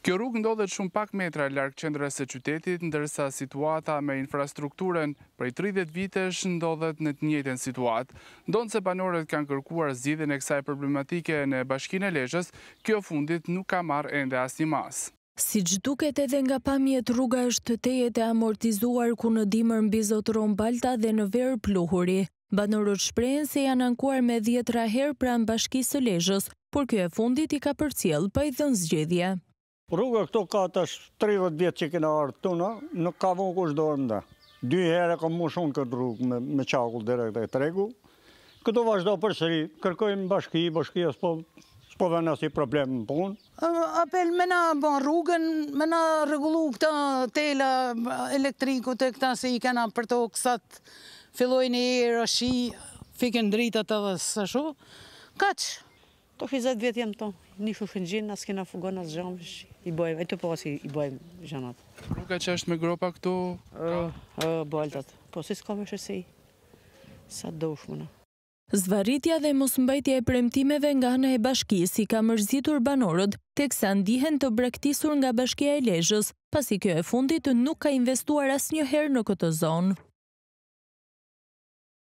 Kjo rrugë ndodhet shumë pak metra larkë qendrës e qytetit, ndërsa situata me infrastrukturen prej 30 vitesh ndodhet në të njëten situat. Ndonë se banorët kanë kërkuar zidhin e kësaj problematike në bashkine leqës, kjo fundit nuk ka marrë ende as një masë. Si që duket edhe nga pamjet rruga është të tejet e amortizuar ku në dimër në Bizotron Balta dhe në verë pluhuri. Banorët shprejnë se janë ankuar me 10 herë pra në bashkisë lejës, por kjo e fundit i ka për cilë pa i dhënë zgjedhja. Rruga këto ka tash 30 vjetë që kena ardhë të nuk ka vonë kështë dorë nda. Dyjë herë e ka më shonë këtë rrugë me qakullë direkt e tregu. Këto vazhdo për sëri, kërkojmë bashki, bashki e s'po dhe nësi problemë në punë. Apel, me na bon rrugën, me na regullu këta tela elektriku të këta se i kena për të kësat, fillojnë e e rëshi, fikën dritët edhe së shu, kaqë. Këto po 20 vjetë jemë to, një shushën gjinë, asë kena fugonë, asë gjamë, i bojmë, e të po asë i bojmë gjënat. Rruka që është me gropa këto? Baltat, po si s'ka me shësi, sa të dush mëna. Zvaritja dhe mosmbajtja e premtimeve nga në e bashkis i ka mërzitur banorët, tek sa ndihen të braktisur nga bashkia e lejës, pasi kjo e fundit nuk ka investuar as një herë në këtë zonë.